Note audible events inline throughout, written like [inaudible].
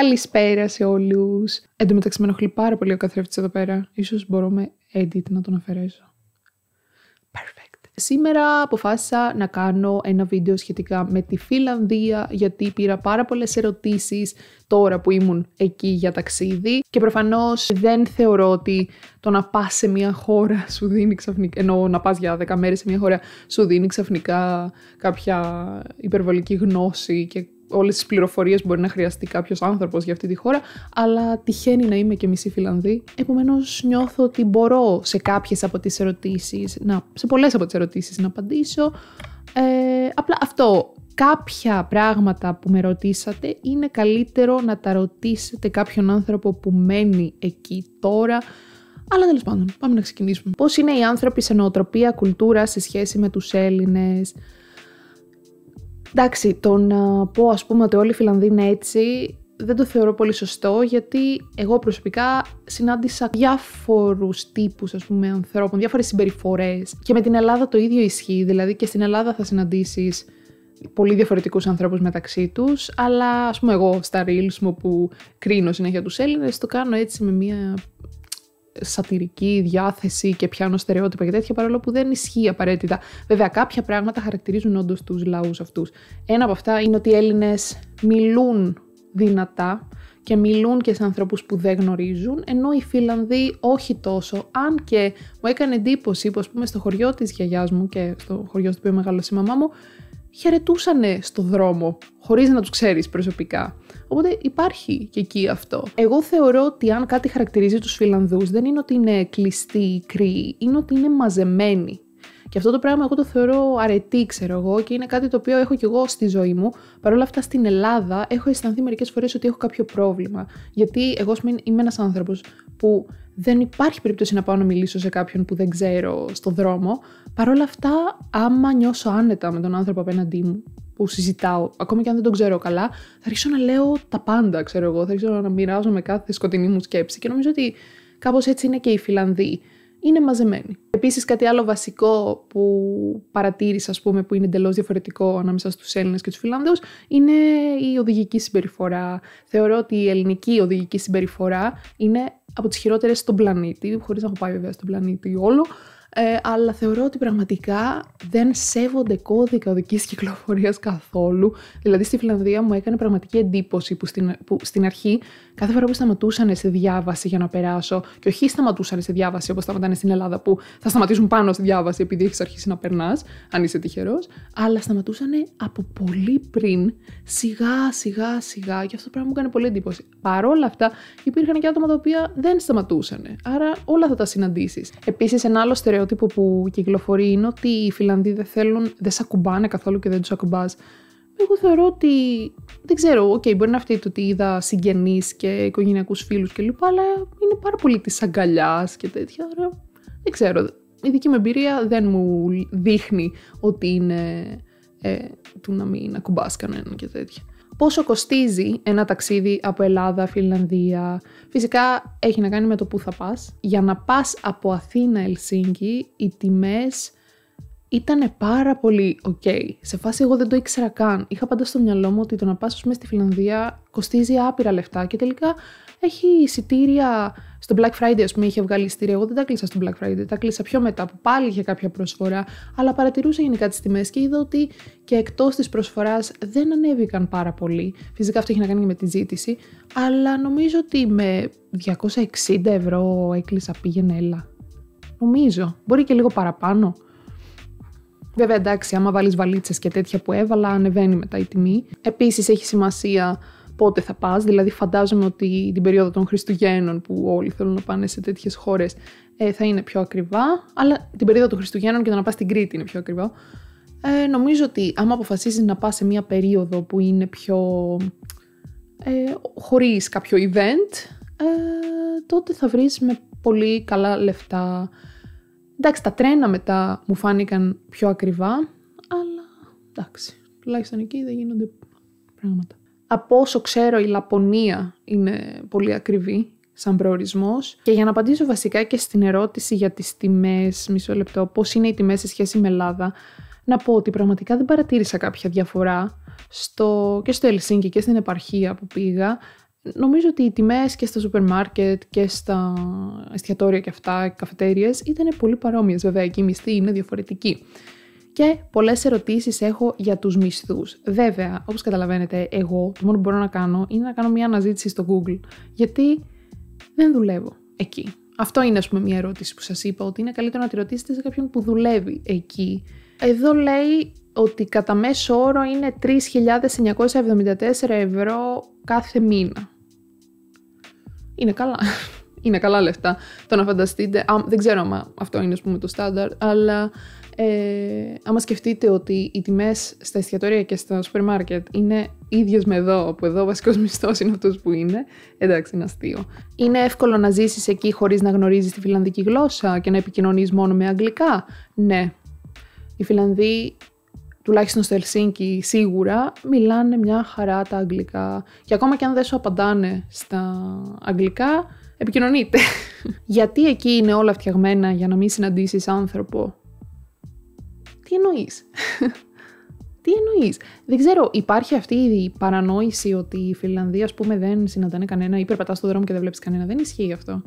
Καλησπέρα σε όλους. Εν τω μεταξύ, με ενοχλεί πάρα πολύ ο καθρέφτης εδώ πέρα. σω μπορώ με edit να τον αφαιρέσω. Perfect. Σήμερα αποφάσισα να κάνω ένα βίντεο σχετικά με τη Φιλανδία γιατί πήρα πάρα πολλές ερωτήσεις τώρα που ήμουν εκεί για ταξίδι και προφανώς δεν θεωρώ ότι το να πά σε μια χώρα σου δίνει ξαφνικά, ενώ να πας για 10 μέρες σε μια χώρα σου δίνει ξαφνικά κάποια υπερβολική γνώση και όλες τις πληροφορίες μπορεί να χρειαστεί κάποιος άνθρωπος για αυτή τη χώρα, αλλά τυχαίνει να είμαι και μισή Φιλανδή. Επομένως, νιώθω ότι μπορώ σε κάποιες από τις ερωτήσεις, σε πολλές από τις ερωτήσεις να απαντήσω. Ε, απλά αυτό, κάποια πράγματα που με ρωτήσατε είναι καλύτερο να τα ρωτήσετε κάποιον άνθρωπο που μένει εκεί τώρα, αλλά τέλος πάντων, πάμε να ξεκινήσουμε. Πώς είναι οι άνθρωποι σε νοοτροπία κουλτούρα σε σχέση με τους Έλληνες, Εντάξει, το να πω ας πούμε ότι όλοι οι Φιλανδοί είναι έτσι, δεν το θεωρώ πολύ σωστό γιατί εγώ προσωπικά συνάντησα διάφορους τύπους ας πούμε ανθρώπων, διάφορες συμπεριφορές και με την Ελλάδα το ίδιο ισχύει, δηλαδή και στην Ελλάδα θα συναντήσεις πολύ διαφορετικούς ανθρώπους μεταξύ τους, αλλά ας πούμε, εγώ στα Reels μου που κρίνω συνέχεια τους Έλληνες, το κάνω έτσι με μια σατυρική διάθεση και πιάνω στερεότυπα και τέτοια, παρόλο που δεν ισχύει απαραίτητα. Βέβαια, κάποια πράγματα χαρακτηρίζουν όντως τους λαούς αυτούς. Ένα από αυτά είναι ότι οι Έλληνες μιλούν δυνατά και μιλούν και σε ανθρώπους που δεν γνωρίζουν, ενώ οι Φιλανδοί όχι τόσο, αν και μου έκανε εντύπωση που πούμε στο χωριό της γιαγιάς μου και στο χωριό στο οποίο μεγάλωσε η μαμά μου, χαιρετούσαν στο δρόμο, χωρίς να τους ξέρεις προσωπικά. Οπότε υπάρχει και εκεί αυτό. Εγώ θεωρώ ότι αν κάτι χαρακτηρίζει τους Φιλανδούς δεν είναι ότι είναι κλειστοί ή κρύοι, είναι ότι είναι μαζεμένοι. Και αυτό το πράγμα εγώ το θεωρώ αρετή, ξέρω εγώ, και είναι κάτι το οποίο έχω κι εγώ στη ζωή μου. Παρ' όλα αυτά στην Ελλάδα έχω αισθανθεί μερικές φορές ότι έχω κάποιο πρόβλημα. Γιατί εγώ είμαι ένας άνθρωπος που δεν υπάρχει περίπτωση να πάω να μιλήσω σε κάποιον που δεν ξέρω στο δρόμο. Παρ' όλα αυτά, άμα νιώσω άνετα με τον άνθρωπο απέναντί μου, που συζητάω, ακόμη και αν δεν τον ξέρω καλά, θα αρχίσω να λέω τα πάντα, ξέρω εγώ. Θα αρχίσω να μοιράζω με κάθε σκοτεινή μου σκέψη και νομίζω ότι κάπως έτσι είναι και οι Φιλανδοί. Είναι μαζεμένοι. Επίσης, κάτι άλλο βασικό που παρατήρησα, ας πούμε, που είναι εντελώς διαφορετικό ανάμεσα στους Έλληνες και τους Φιλανδούς, είναι η οδηγική συμπεριφορά. Θεωρώ ότι η ελληνική οδηγική συμπεριφορά είναι από τις χειρότερες στον πλανήτη, χωρίς να έχω πάει βέβαια στον πλανήτη όλο, ε, αλλά θεωρώ ότι πραγματικά δεν σέβονται κώδικα οδικής κυκλοφορίας καθόλου. Δηλαδή στη Φιλανδία μου έκανε πραγματική εντύπωση που στην, που στην αρχή κάθε φορά που σταματούσαν σε διάβαση για να περάσω, και όχι σταματούσαν σε διάβαση όπως σταματάνε στην Ελλάδα που θα σταματήσουν πάνω στη διάβαση επειδή έχεις αρχίσει να περνάς, αν είσαι τυχερός, αλλά σταματούσαν από πολύ πριν, σιγά σιγά σιγά, και αυτό το πράγμα μου έκανε πολύ εντύπωση. Παρ' όλα αυτά υπήρχαν και άτομα τα οποία δεν σταματούσαν. Άρα όλα θα τα συναντήσεις. Επίσης, ένα άλλο στερεότυπο στερεότυπο που κυκλοφορεί είναι ότι οι Φιλανδοί δεν θέλουν, δεν σε ακουμπάνε καθόλου και δεν τους ακουμπάς. Εγώ θεωρώ ότι. Δεν ξέρω, οκ, okay, μπορεί να φύγει το ότι είδα συγγενείς και οικογενειακούς φίλους κλπ. Αλλά είναι πάρα πολύ της αγκαλιάς και τέτοια. δεν ξέρω. Η δική μου εμπειρία δεν μου δείχνει ότι είναι ε, του να μην ακουμπάς κανέναν και τέτοια. Πόσο κοστίζει ένα ταξίδι από Ελλάδα, Φιλανδία, Φυσικά έχει να κάνει με το που θα πας. Για να πας από Αθήνα Αθήνα-Ελσίνκη οι τιμές ήταν πάρα πολύ ok. Σε φάση εγώ δεν το ήξερα καν. Είχα πάντα στο μυαλό μου ότι το να πας πούμε στη Φιλανδία κοστίζει άπειρα λεφτά και τελικά έχει εισιτήρια. στο Black Friday, ας πούμε, είχε βγάλει εισιτήρια. Εγώ δεν τα κλείσα στο Black Friday, τα κλείσα πιο μετά που πάλι είχε κάποια προσφορά. Αλλά παρατηρούσα γενικά τις τιμές και είδα ότι και εκτός της προσφοράς δεν ανέβηκαν πάρα πολύ. Φυσικά αυτό έχει να κάνει και με τη ζήτηση. Αλλά νομίζω ότι με 260 ευρώ έκλεισα πήγαινε έλα. Νομίζω. Μπορεί και λίγο παραπάνω. Βέβαια, εντάξει, άμα βάλεις βαλίτσες και τέτοια που έβαλα, ανεβαίνει μετά η τιμή. Επίσης, έχει σημασία πότε θα πας, δηλαδή φαντάζομαι ότι την περίοδο των Χριστουγέννων που όλοι θέλουν να πάνε σε τέτοιες χώρες ε, θα είναι πιο ακριβά, αλλά την περίοδο των Χριστουγέννων και το να πας στην Κρήτη είναι πιο ακριβά. Ε, νομίζω ότι άμα αποφασίζεις να πας σε μια περίοδο που είναι πιο ε, χωρίς κάποιο event, ε, τότε θα βρεις με πολύ καλά λεφτά. Εντάξει, τα τρένα μετά μου φάνηκαν πιο ακριβά, αλλά εντάξει, τουλάχιστον εκεί δεν γίνονται πράγματα. Από όσο ξέρω η Λαπωνία είναι πολύ ακριβή σαν προορισμός. Και για να απαντήσω βασικά και στην ερώτηση για τις τιμές, μισό λεπτό, πώς είναι οι τιμές σε σχέση με Ελλάδα, να πω ότι πραγματικά δεν παρατήρησα κάποια διαφορά στο, και στο Ελσίνκι και στην επαρχία που πήγα. Νομίζω ότι οι τιμές και στα σούπερ μάρκετ και στα εστιατόρια και αυτά, οι καφετέριες, ήταν πολύ παρόμοιες. Βέβαια, εκεί η μισθοί είναι διαφορετική και πολλές ερωτήσεις έχω για τους μισθούς. Βέβαια, όπως καταλαβαίνετε, εγώ το μόνο που μπορώ να κάνω είναι να κάνω μια αναζήτηση στο Google, γιατί δεν δουλεύω εκεί. Αυτό είναι, ας πούμε, μια ερώτηση που σας είπα, ότι είναι καλύτερο να τη ρωτήσετε σε κάποιον που δουλεύει εκεί. Εδώ λέει ότι κατά μέσο όρο είναι 3.974 ευρώ κάθε μήνα. Είναι καλά. [laughs] Είναι καλά λεφτά. Το να φανταστείτε, δεν ξέρω αν αυτό είναι ας πούμε το στάνταρ, αλλά ε, άμα σκεφτείτε ότι οι τιμές στα εστιατόρια και στα σούπερ μάρκετ είναι ίδιες με εδώ, που εδώ ο βασικός μισθός είναι αυτός που είναι, εντάξει, είναι αστείο. Είναι εύκολο να ζήσεις εκεί χωρίς να γνωρίζεις τη φιλανδική γλώσσα και να επικοινωνείς μόνο με αγγλικά. Ναι. Οι Φιλανδοί, τουλάχιστον στο Ελσίνκι, σίγουρα μιλάνε μια χαρά τα αγγλικά. Και ακόμα και αν δεν σου απαντάνε στα αγγλικά, επικοινωνείτε. [laughs] Γιατί εκεί είναι όλα φτιαγμένα για να μην συναντήσεις άνθρωπο τι εννοείς. τι εννοείς. Δεν ξέρω, υπάρχει αυτή η παρανόηση ότι η Φιλανδία, ας πούμε, δεν συναντάνε κανένα ή περπατάς στον δρόμο και δεν βλέπεις κανένα. Δεν ισχύει αυτό.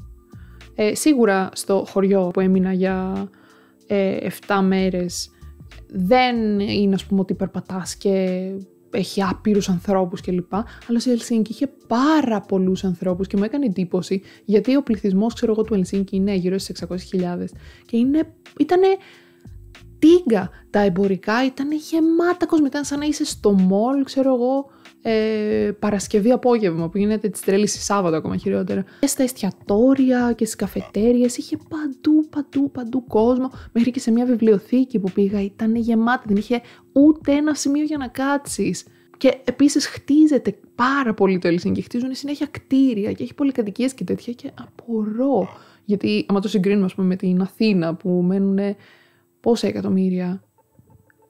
Ε, σίγουρα στο χωριό που έμεινα για ε, 7 μέρες, δεν είναι, ας πούμε, ότι περπατάς και έχει άπειρους ανθρώπους κλπ. Αλλά σε Ελσίνκη είχε πάρα πολλούς ανθρώπους και μου έκανε εντύπωση γιατί ο πληθυσμός, ξέρω εγώ, του Ελσίνκη είναι γύρω στις 600.000 και είναι, ήταν τίγκα τα εμπορικά, ήταν γεμάτα κόσμο, ήταν σαν να είσαι στο μόλ, ξέρω εγώ, ε, Παρασκευή απόγευμα που γίνεται τη τρέλη Σάββατο ακόμα χειρότερα. Και στα εστιατόρια και στις καφετέρειε είχε παντού, παντού, παντού κόσμο. Μέχρι και σε μια βιβλιοθήκη που πήγα ήταν γεμάτη, δεν είχε ούτε ένα σημείο για να κάτσεις. Και επίσης χτίζεται πάρα πολύ το Ελσίνκι. Χτίζουν συνέχεια κτίρια και έχει πολυκατοικίες και τέτοια. Και απορώ. Γιατί, άμα το συγκρίνουμε, ας πούμε, με την Αθήνα που μένουν Πόσα εκατομμύρια.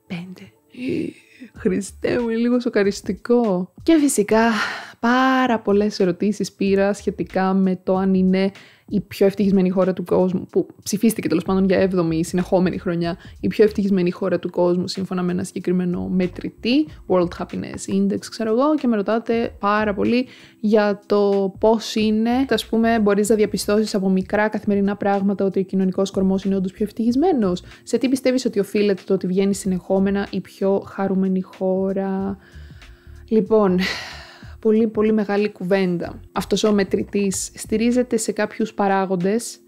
Πέντε. Ε, Χριστέ μου, είναι λίγο σοκαριστικό. Και φυσικά πάρα πολλές ερωτήσεις πήρα σχετικά με το αν είναι η πιο ευτυχισμένη χώρα του κόσμου, που ψηφίστηκε τέλος πάντων για 7η συνεχόμενη χρονιά, η πιο ευτυχισμένη χώρα του κόσμου σύμφωνα με ένα συγκεκριμένο μετρητή, World Happiness Index, ξέρω εγώ, και με ρωτάτε πάρα πολύ για το πώς είναι. Ας πούμε, μπορείς να διαπιστώσεις από μικρά καθημερινά πράγματα ότι ο κοινωνικός κορμός είναι όντως πιο ευτυχισμένος. Σε τι πιστεύεις ότι οφείλεται το ότι βγαίνει συνεχόμενα η πιο χαρούμενη χώρα. Λοιπόν, πολύ πολύ μεγάλη κουβέντα. Αυτός ο μετρητής στηρίζεται σε κάποιους παράγοντες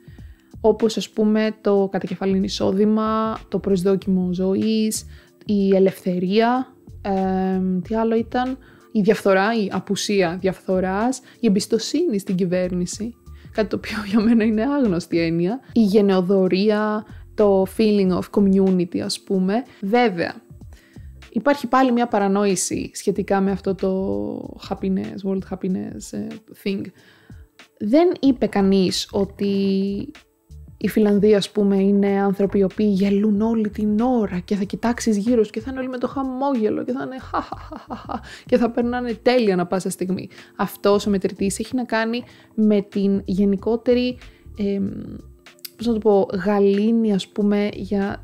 όπως ας πούμε το κατακεφαλήν εισόδημα, το προσδόκιμο ζωής, η ελευθερία, τι άλλο ήταν, η διαφθορά, η απουσία διαφθοράς, η εμπιστοσύνη στην κυβέρνηση, κάτι το οποίο [laughs] για μένα είναι άγνωστη έννοια, η γενεοδορία, το feeling of community ας πούμε. Βέβαια, Υπάρχει πάλι μια παρανόηση σχετικά με αυτό το happiness, world happiness ε, thing. Δεν είπε κανείς ότι η Φιλανδοί ας πούμε, είναι άνθρωποι οι οποίοι γελούν όλη την ώρα και θα κοιτάξεις γύρω σου και θα είναι όλοι με το χαμόγελο και θα είναι χαχαχαχα και θα περνάνε τέλεια να πάσα στιγμή. Αυτό ο μετρητής έχει να κάνει με την γενικότερη, γαλήνη, ας πούμε, για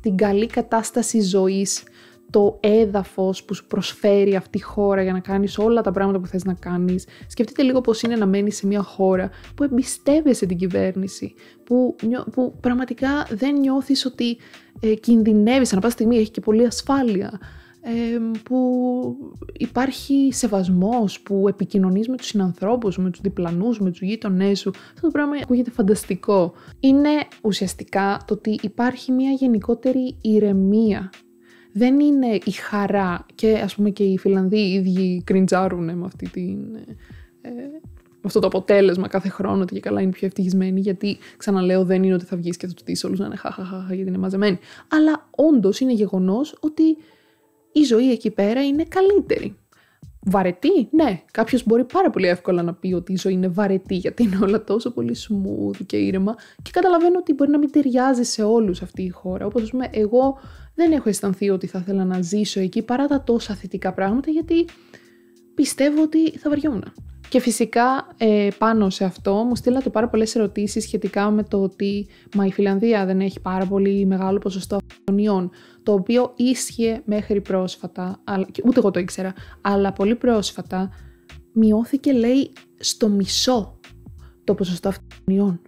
την καλή κατάσταση ζωής το έδαφος που σου προσφέρει αυτή η χώρα για να κάνεις όλα τα πράγματα που θες να κάνεις. Σκεφτείτε λίγο πώς είναι να μένεις σε μια χώρα που εμπιστεύεσαι την κυβέρνηση, που, που πραγματικά δεν νιώθεις ότι ε, κινδυνεύεις, ανά πάσα στιγμή έχει και πολλή ασφάλεια, ε, που υπάρχει σεβασμός, που επικοινωνείς με τους συνανθρώπους, με τους διπλανούς, με τους γείτονές σου. Αυτό το πράγμα ακούγεται φανταστικό. Είναι ουσιαστικά το ότι υπάρχει μια γενικότερη ηρεμία δεν είναι η χαρά και ας πούμε και οι Φιλανδοί οι ίδιοι κριντζάρουν με την... Ε, ε, αυτό το αποτέλεσμα κάθε χρόνο ότι και καλά είναι πιο ευτυχισμένοι, γιατί ξαναλέω δεν είναι ότι θα βγεις και θα του δεις όλους να είναι χαχαχαχα γιατί είναι μαζεμένοι. Αλλά όντως είναι γεγονός ότι η ζωή εκεί πέρα είναι καλύτερη. Βαρετή, ναι. Κάποιος μπορεί πάρα πολύ εύκολα να πει ότι η ζωή είναι βαρετή, γιατί είναι όλα τόσο πολύ smooth και ήρεμα. Και καταλαβαίνω ότι μπορεί να μην ταιριάζει σε όλους αυτή η χώρα. Όπως, ας πούμε, εγώ δεν έχω αισθανθεί ότι θα ήθελα να ζήσω εκεί παρά τα τόσα θετικά πράγματα, γιατί πιστεύω ότι θα βαριόμουν. Και φυσικά ε, πάνω σε αυτό μου στείλατε πάρα πολλές ερωτήσεις σχετικά με το ότι μα η Φιλανδία δεν έχει πάρα πολύ μεγάλο ποσοστό αυτοκτονιών, το οποίο ίσχυε μέχρι πρόσφατα, αλλά, ούτε εγώ το ήξερα, αλλά πολύ πρόσφατα μειώθηκε λέει στο μισό το ποσοστό αυτοκτονιών.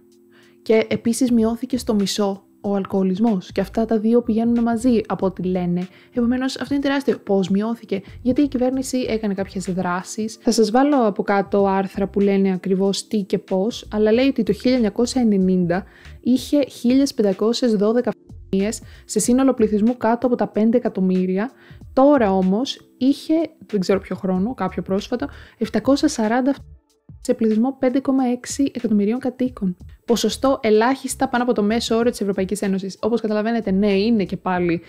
Και επίσης μειώθηκε στο μισό ο αλκοολισμός και αυτά τα δύο πηγαίνουν μαζί από ό,τι λένε. Επομένως αυτό είναι τεράστιο. Πώς μειώθηκε, γιατί η κυβέρνηση έκανε κάποιες δράσεις. Θα σας βάλω από κάτω άρθρα που λένε ακριβώς τι και πώς, αλλά λέει ότι το 1990 είχε 1512 σε σύνολο πληθυσμού κάτω από τα 5 εκατομμύρια. Τώρα όμως είχε, δεν ξέρω ποιο χρόνο, κάποιο πρόσφατο, 740 σε πληθυσμό 5,6 εκατομμυρίων κατοίκων. Ποσοστό ελάχιστα πάνω από το μέσο όρο της Ευρωπαϊκής Ένωσης. Όπως καταλαβαίνετε, ναι, είναι και πάλι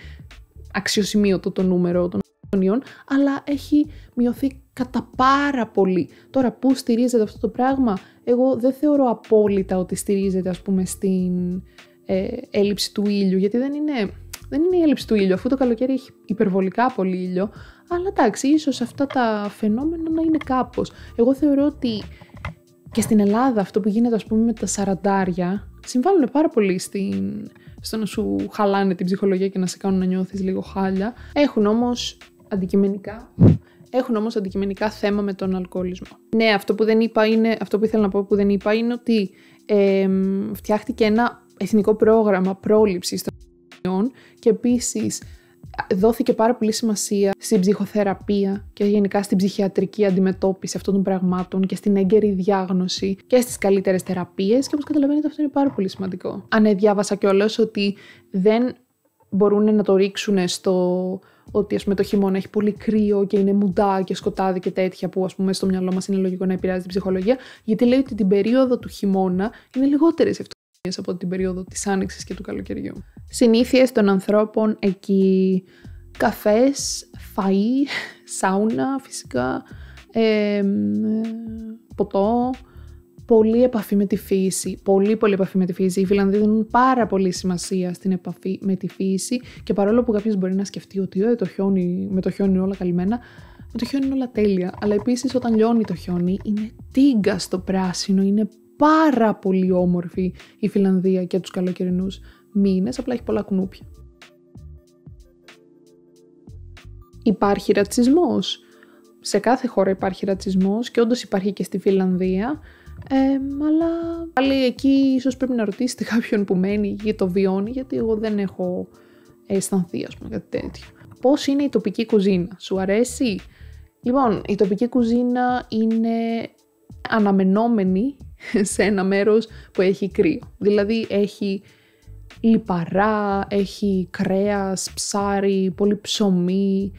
αξιοσημείωτο το νούμερο των Ιών, αλλά έχει μειωθεί κατά πάρα πολύ. Τώρα, πού στηρίζεται αυτό το πράγμα, εγώ δεν θεωρώ απόλυτα ότι στηρίζεται, ας πούμε, στην ε, έλλειψη του ήλιου, γιατί δεν είναι η έλλειψη του ήλιου, αφού το καλοκαίρι έχει υπερβολικά πολύ ήλιο, αλλά εντάξει, ίσως αυτά τα φαινόμενα να είναι κάπως. Εγώ θεωρώ ότι και στην Ελλάδα αυτό που γίνεται ας πούμε με τα σαραντάρια συμβάλλουν πάρα πολύ στην... στο να σου χαλάνε την ψυχολογία και να σε κάνουν να νιώθεις λίγο χάλια. Έχουν όμως αντικειμενικά έχουν όμως αντικειμενικά θέμα με τον αλκοολισμό. Ναι, αυτό που, δεν είπα είναι, αυτό που ήθελα να πω που δεν είπα είναι ότι ε, φτιάχτηκε ένα εθνικό πρόγραμμα πρόληψης των και επίσης δόθηκε πάρα πολύ σημασία στην ψυχοθεραπεία και γενικά στην ψυχιατρική αντιμετώπιση αυτών των πραγμάτων και στην έγκαιρη διάγνωση και στις καλύτερες θεραπείες. Και όπως καταλαβαίνετε, αυτό είναι πάρα πολύ σημαντικό. Ανεδιάβασα κιόλας ότι δεν μπορούν να το ρίξουν στο ότι ας πούμε, το χειμώνα έχει πολύ κρύο και είναι μουντά και σκοτάδι και τέτοια που ας πούμε, στο μυαλό μας είναι λογικό να επηρεάζει την ψυχολογία γιατί λέει ότι την περίοδο του χειμώνα είναι λιγότερες από την περίοδο της άνοιξης και του καλοκαιριού. Συνήθειες των ανθρώπων εκεί, καφές, φαΐ, σάουνα φυσικά, ποτό, πολύ επαφή με τη φύση, πολύ πολύ επαφή με τη φύση. Οι Φιλανδοί δίνουν πάρα πολύ σημασία στην επαφή με τη φύση και παρόλο που κάποιος μπορεί να σκεφτεί ότι «Ε, το χιόνι, με το χιόνι όλα καλυμμένα, με το χιόνι είναι όλα τέλεια. Αλλά επίσης, όταν λιώνει το χιόνι, είναι τίγκα στο πράσινο, είναι πάρα πολύ όμορφη η Φιλανδία και τους καλοκαιρινούς μήνες, απλά έχει πολλά κουνούπια. Υπάρχει ρατσισμός. Σε κάθε χώρα υπάρχει ρατσισμός και όντως υπάρχει και στη Φιλανδία, ε, αλλά πάλι εκεί ίσως πρέπει να ρωτήσετε κάποιον που μένει ή το βιώνει, γιατί εγώ δεν έχω αισθανθεί, ας πούμε, κάτι τέτοιο. Πώς είναι η τοπική κουζίνα, σου αρέσει? Λοιπόν, η τοπική κουζίνα είναι αναμενόμενη [laughs] σε ένα μέρος που έχει κρύο. Δηλαδή έχει λιπαρά, έχει κρέας, ψάρι, πολύ ψωμί.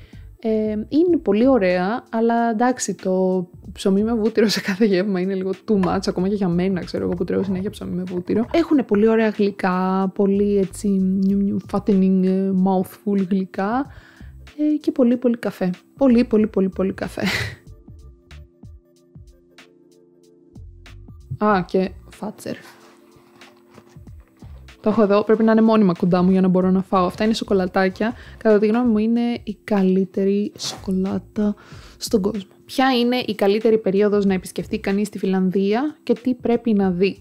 Ε, είναι πολύ ωραία, αλλά εντάξει το ψωμί με βούτυρο σε κάθε γεύμα είναι λίγο too much, ακόμα και για μένα ξέρω εγώ που τρώω συνέχεια ψωμί με βούτυρο. Έχουν πολύ ωραία γλυκά, πολύ έτσι fattening ε, mouthful γλυκά ε, και πολύ πολύ καφέ. Πολύ πολύ πολύ πολύ καφέ. [laughs] Α, και φάτσερ. Το έχω εδώ, πρέπει να είναι μόνιμα κοντά μου για να μπορώ να φάω. Αυτά είναι σοκολατάκια. Κατά τη γνώμη μου είναι η καλύτερη σοκολάτα στον κόσμο. Ποια είναι η καλύτερη περίοδος να επισκεφτεί κανείς τη Φιλανδία και τι πρέπει να δει.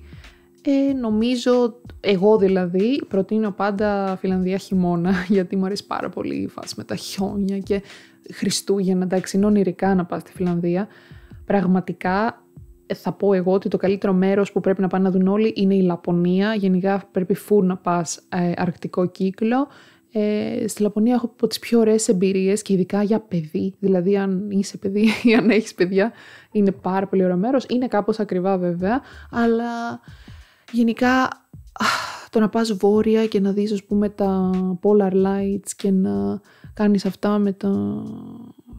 Ε, νομίζω, εγώ δηλαδή, προτείνω πάντα Φιλανδία χειμώνα, [laughs] γιατί μου αρέσει πάρα πολύ η φάση με τα χιόνια και Χριστούγεννα, εντάξει, είναι ονειρικά να πας στη Φιλανδία. Πραγματικά θα πω εγώ ότι το καλύτερο μέρος που πρέπει να πάνε να δουν όλοι είναι η Λαπωνία. Γενικά πρέπει φούρ να πας ε, αρκτικό κύκλο. Ε, στη Λαπωνία έχω από τις πιο ωραίες εμπειρίες και ειδικά για παιδί. Δηλαδή αν είσαι παιδί ή [laughs] αν έχεις παιδιά είναι πάρα πολύ ωραίο μέρος. Είναι κάπως ακριβά βέβαια, αλλά γενικά το να πας βόρεια και να δεις πούμε τα polar lights και να κάνεις αυτά με τα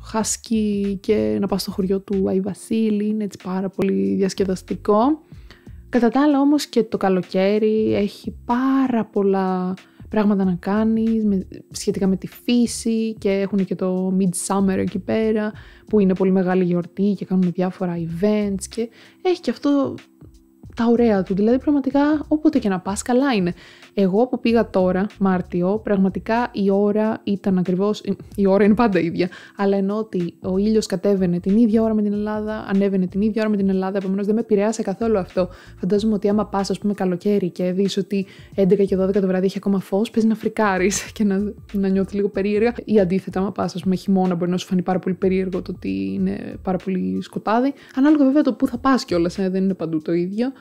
χάσκι και να πας στο χωριό του Άι Βασίλη, είναι έτσι πάρα πολύ διασκεδαστικό. Κατά τα άλλα όμως και το καλοκαίρι έχει πάρα πολλά πράγματα να κάνεις σχετικά με τη φύση και έχουν και το Midsummer εκεί πέρα που είναι πολύ μεγάλη γιορτή και κάνουν διάφορα events και έχει και αυτό τα ωραία του. Δηλαδή πραγματικά όποτε και να πας καλά είναι. Εγώ που πήγα τώρα, Μάρτιο, πραγματικά η ώρα ήταν ακριβώς. Η ώρα είναι πάντα ίδια. Αλλά ενώ ότι ο ήλιος κατέβαινε την ίδια ώρα με την Ελλάδα, ανέβαινε την ίδια ώρα με την Ελλάδα, επομένως δεν με επηρέασε καθόλου αυτό. Φαντάζομαι ότι άμα πας, ας πούμε, καλοκαίρι και δεις ότι 11 και 12 το βράδυ έχει ακόμα φως, πες να φρικάρεις [laughs] και να, να νιώθεις λίγο περίεργα. Ή αντίθετα, άμα πας, ας πούμε, χειμώνα μπορεί να σου φανεί πάρα πολύ περίεργο το ότι είναι πάρα πολύ σκοτάδι. Ανάλογα βέβαια το που θα πας κιόλας, ε, δεν είναι παντού το ίδιο.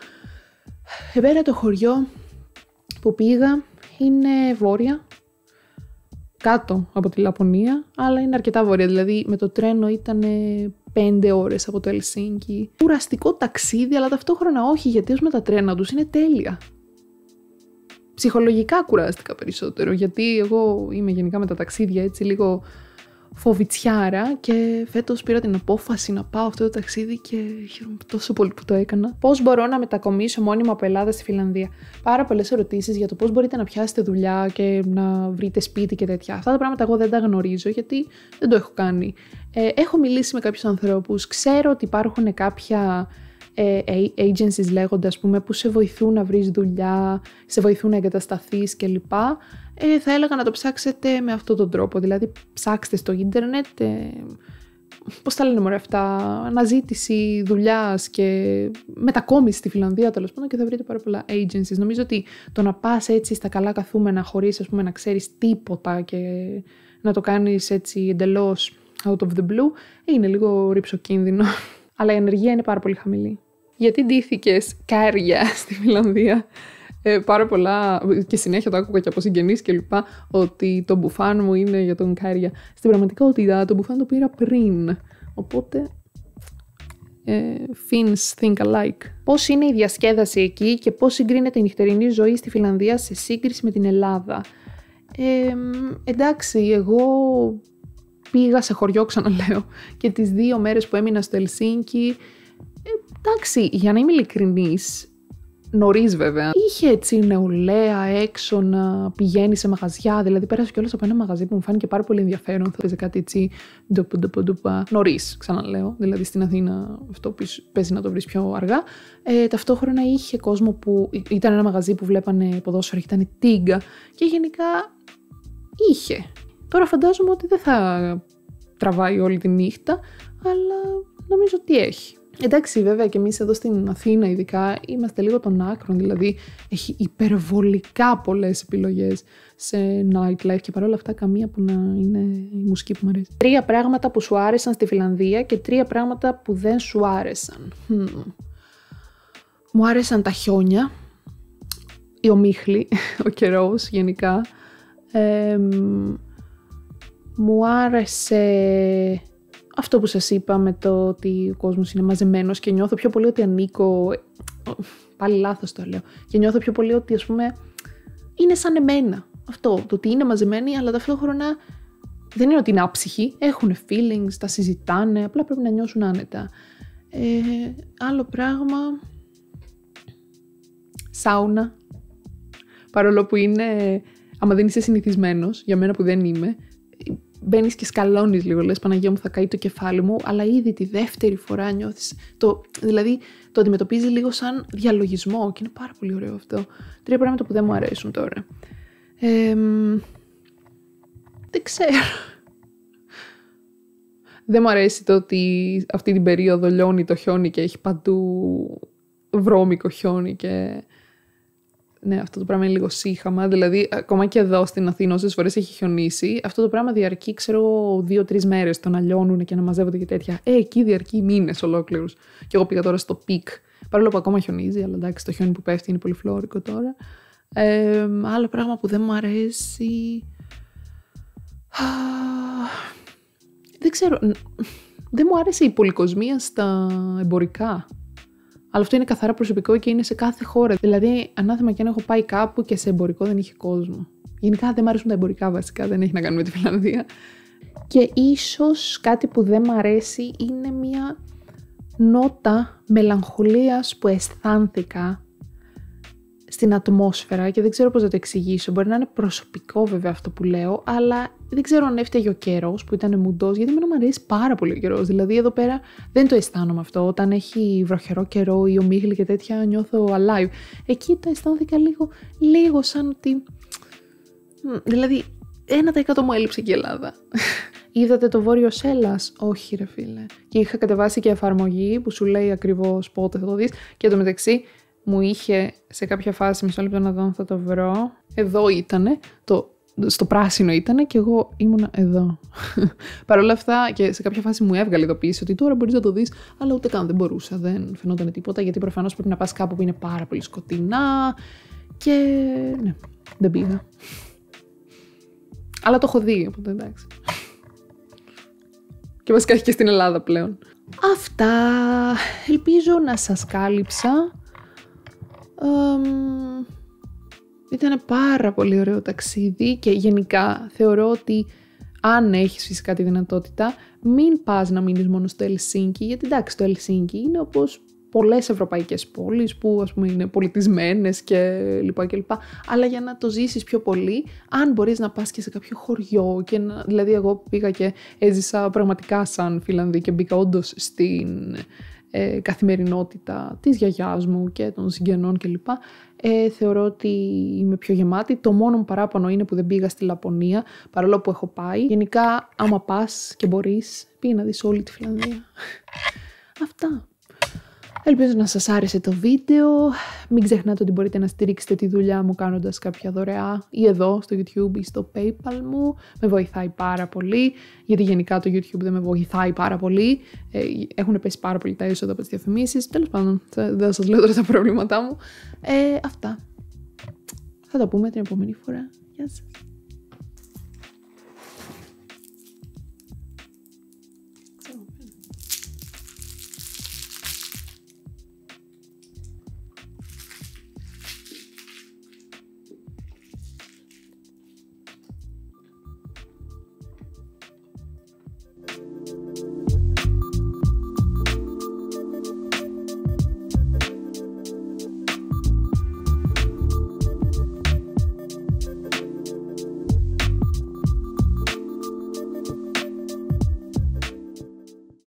Εμένα το χωριό που πήγα είναι βόρεια, κάτω από τη Λαπωνία, αλλά είναι αρκετά βόρεια. Δηλαδή με το τρένο ήταν 5 ώρες από το Ελσίνκι. Κουραστικό ταξίδι, αλλά ταυτόχρονα όχι, γιατί ως με τα τρένα τους είναι τέλεια. Ψυχολογικά κουράστηκα περισσότερο, γιατί εγώ είμαι γενικά με τα ταξίδια έτσι λίγο φοβητσιάρα και φέτος πήρα την απόφαση να πάω αυτό το ταξίδι και χαίρομαι τόσο πολύ που το έκανα. Πώς μπορώ να μετακομίσω μόνιμα από Ελλάδα στη Φιλανδία. Πάρα πολλές ερωτήσεις για το πώς μπορείτε να πιάσετε δουλειά και να βρείτε σπίτι και τέτοια. Αυτά τα πράγματα εγώ δεν τα γνωρίζω γιατί δεν το έχω κάνει. Ε, έχω μιλήσει με κάποιους ανθρώπους, ξέρω ότι υπάρχουν κάποια ε, ε, agencies πούμε, που σε βοηθούν να βρεις δουλειά, σε βοηθούν να εγκατασταθείς κλπ ε, θα έλεγα να το ψάξετε με αυτόν τον τρόπο. Δηλαδή, ψάξτε στο ίντερνετ, ε, πώς τα λένε μωρέ αυτά, αναζήτηση δουλειάς και μετακόμιση στη Φιλανδία τέλος πάντων και θα βρείτε πάρα πολλά agencies. Νομίζω ότι το να πας έτσι στα καλά καθούμενα χωρίς να ξέρεις τίποτα και να το κάνεις έτσι εντελώς out of the blue είναι λίγο ρηψοκίνδυνο. [laughs] Αλλά η ενεργεία είναι πάρα πολύ χαμηλή. Γιατί ντύθηκες κάρια στη Φιλανδία ε, πάρα πολλά και συνέχεια το άκουγα και από συγγενείς και λοιπά ότι το μπουφάν μου είναι για τον Κάρια. Στην πραγματικότητα το μπουφάν το πήρα πριν. Οπότε ε, think alike. Πώς είναι η διασκέδαση εκεί και πώς συγκρίνεται η νυχτερινή ζωή στη Φιλανδία σε σύγκριση με την Ελλάδα. εντάξει, εγώ πήγα σε χωριό, ξαναλέω, και τις δύο μέρες που έμεινα στο Ελσίνκι. Ε, εντάξει, για να είμαι ειλικρινής, Νωρίς βέβαια. Είχε έτσι νεολαία έξω να πηγαίνει σε μαγαζιά. Δηλαδή πέρασε κιόλας από ένα μαγαζί που μου φάνηκε πάρα πολύ ενδιαφέρον. Θα παίζει κάτι έτσι Νωρίς, ξαναλέω. Δηλαδή στην Αθήνα αυτό παίζει να το βρεις πιο αργά. Ε, ταυτόχρονα είχε κόσμο που ήταν ένα μαγαζί που βλέπανε ποδόσφαιρα και ήταν τίγκα. Και γενικά είχε. Τώρα φαντάζομαι ότι δεν θα τραβάει όλη τη νύχτα, αλλά νομίζω ότι έχει. Εντάξει, βέβαια και εμείς εδώ στην Αθήνα, ειδικά, είμαστε λίγο των άκρων. Δηλαδή, έχει υπερβολικά πολλές επιλογές σε nightlife και παρόλα αυτά, καμία που να είναι η μουσική που μου αρέσει. Τρία πράγματα που σου άρεσαν στη Φιλανδία και τρία πράγματα που δεν σου άρεσαν. Hm. Μου άρεσαν τα χιόνια, η ομίχλη, [laughs] ο καιρός γενικά. μου άρεσε αυτό που σας είπα με το ότι ο κόσμος είναι μαζεμένος και νιώθω πιο πολύ ότι ανήκω, πάλι λάθος το λέω, και νιώθω πιο πολύ ότι ας πούμε είναι σαν εμένα. Αυτό, το ότι είναι μαζεμένοι αλλά ταυτόχρονα δεν είναι ότι είναι άψυχοι, έχουν feelings, τα συζητάνε, απλά πρέπει να νιώσουν άνετα. Ε, άλλο πράγμα, σάουνα, παρόλο που είναι, άμα δεν είσαι συνηθισμένος, για μένα που δεν είμαι, μπαίνεις και σκαλώνεις λίγο, λες Παναγία μου, θα καεί το κεφάλι μου, αλλά ήδη τη δεύτερη φορά νιώθεις. Το, δηλαδή το αντιμετωπίζει λίγο σαν διαλογισμό και είναι πάρα πολύ ωραίο αυτό. Τρία πράγματα που δεν μου αρέσουν τώρα. δεν ξέρω. Δεν μου αρέσει το ότι αυτή την περίοδο λιώνει το χιόνι και έχει παντού βρώμικο χιόνι και ναι, αυτό το πράγμα είναι λίγο σύγχαμα. Δηλαδή, ακόμα και εδώ στην Αθήνα, όσες φορές έχει χιονίσει, αυτό το πράγμα διαρκεί, ξέρω εγώ, δύο-τρει μέρες. Το να λιώνουν και να μαζεύονται και τέτοια. Ε, εκεί διαρκεί μήνες ολόκληρους. Και εγώ πήγα τώρα στο πικ. Παρόλο που ακόμα χιονίζει, αλλά εντάξει, το χιόνι που πέφτει είναι πολύ φλόρικο τώρα. άλλο πράγμα που δεν μου αρέσει. Δεν ξέρω. Δεν μου άρεσε η πολυκοσμία στα εμπορικά. Αλλά αυτό είναι καθαρά προσωπικό και είναι σε κάθε χώρα. Δηλαδή, ανάθεμα και αν έχω πάει κάπου και σε εμπορικό δεν είχε κόσμο. Γενικά δεν μου αρέσουν τα εμπορικά βασικά, δεν έχει να κάνει με τη Φιλανδία. Και ίσως κάτι που δεν μ' αρέσει είναι μια νότα μελαγχολίας που αισθάνθηκα στην ατμόσφαιρα και δεν ξέρω πώς θα το εξηγήσω. Μπορεί να είναι προσωπικό βέβαια αυτό που λέω, αλλά δεν ξέρω αν έφταιγε ο καιρός που ήταν μουντός, γιατί μου αρέσει πάρα πολύ ο καιρός. Δηλαδή, εδώ πέρα δεν το αισθάνομαι αυτό. Όταν έχει βροχερό καιρό ή ομίγλη και τέτοια, νιώθω alive. Εκεί το αισθάνθηκα λίγο, λίγο σαν ότι. Δηλαδή, ένα τα εκατό μου έλειψε και η Ελλάδα. [laughs] Είδατε το Βόρειο Σέλλα. Όχι, ρε φίλε. Και είχα κατεβάσει και εφαρμογή που σου λέει ακριβώς πότε θα το δεις. Και το μεταξύ μου είχε σε κάποια φάση, μισό λεπτό να δω αν θα το βρω. Εδώ ήτανε το στο πράσινο ήταν και εγώ ήμουνα εδώ. [laughs] Παρ' όλα αυτά και σε κάποια φάση μου έβγαλε ειδοποίηση ότι τώρα μπορείς να το δεις, αλλά ούτε καν δεν μπορούσα. Δεν φαινόταν τίποτα γιατί προφανώς πρέπει να πας κάπου που είναι πάρα πολύ σκοτεινά. Και ναι, δεν πήγα. Αλλά το έχω δει, οπότε εντάξει. Και βασικά έχει και στην Ελλάδα πλέον. Αυτά. Ελπίζω να σας κάλυψα. Ήταν πάρα πολύ ωραίο ταξίδι και γενικά θεωρώ ότι αν έχεις φυσικά τη δυνατότητα, μην πας να μείνεις μόνο στο Ελσίνκι, γιατί εντάξει το Ελσίνκι είναι όπως πολλές ευρωπαϊκές πόλεις που ας πούμε είναι πολιτισμένες και λοιπά και λοιπά. Αλλά για να το ζήσεις πιο πολύ, αν μπορείς να πας και σε κάποιο χωριό και να, δηλαδή εγώ πήγα και έζησα πραγματικά σαν Φιλανδί και μπήκα όντως στην ε, καθημερινότητα της γιαγιάς μου και των συγγενών κλπ ε, θεωρώ ότι είμαι πιο γεμάτη. Το μόνο παράπονο είναι που δεν πήγα στη Λαπωνία, παρόλο που έχω πάει. Γενικά, άμα πας και μπορείς, πει να δεις όλη τη Φιλανδία. Αυτά. Ελπίζω να σας άρεσε το βίντεο. Μην ξεχνάτε ότι μπορείτε να στηρίξετε τη δουλειά μου κάνοντας κάποια δωρεά ή εδώ στο YouTube ή στο PayPal μου. Με βοηθάει πάρα πολύ, γιατί γενικά το YouTube δεν με βοηθάει πάρα πολύ. Ε, έχουν πέσει πάρα πολύ τα έσοδα από τις διαφημίσεις. Τέλος πάντων, δεν σας λέω τώρα τα προβλήματά μου. Ε, αυτά. Θα τα πούμε την επόμενη φορά. Γεια σας.